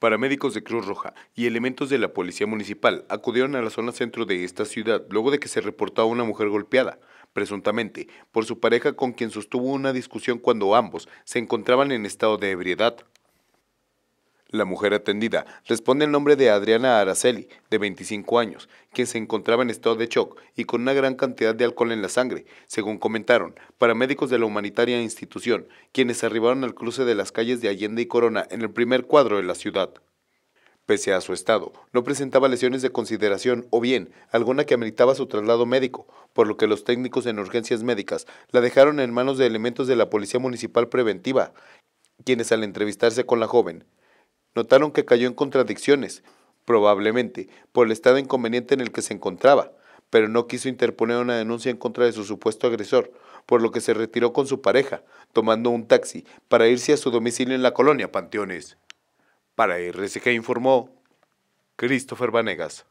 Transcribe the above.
Paramédicos de Cruz Roja y elementos de la Policía Municipal acudieron a la zona centro de esta ciudad luego de que se reportaba una mujer golpeada, presuntamente, por su pareja con quien sostuvo una discusión cuando ambos se encontraban en estado de ebriedad. La mujer atendida responde el nombre de Adriana Araceli, de 25 años, quien se encontraba en estado de shock y con una gran cantidad de alcohol en la sangre, según comentaron paramédicos de la humanitaria institución, quienes arribaron al cruce de las calles de Allende y Corona en el primer cuadro de la ciudad. Pese a su estado, no presentaba lesiones de consideración o bien alguna que ameritaba su traslado médico, por lo que los técnicos en urgencias médicas la dejaron en manos de elementos de la Policía Municipal Preventiva, quienes al entrevistarse con la joven Notaron que cayó en contradicciones, probablemente, por el estado inconveniente en el que se encontraba, pero no quiso interponer una denuncia en contra de su supuesto agresor, por lo que se retiró con su pareja, tomando un taxi, para irse a su domicilio en la colonia Panteones. Para RCG informó Christopher Vanegas.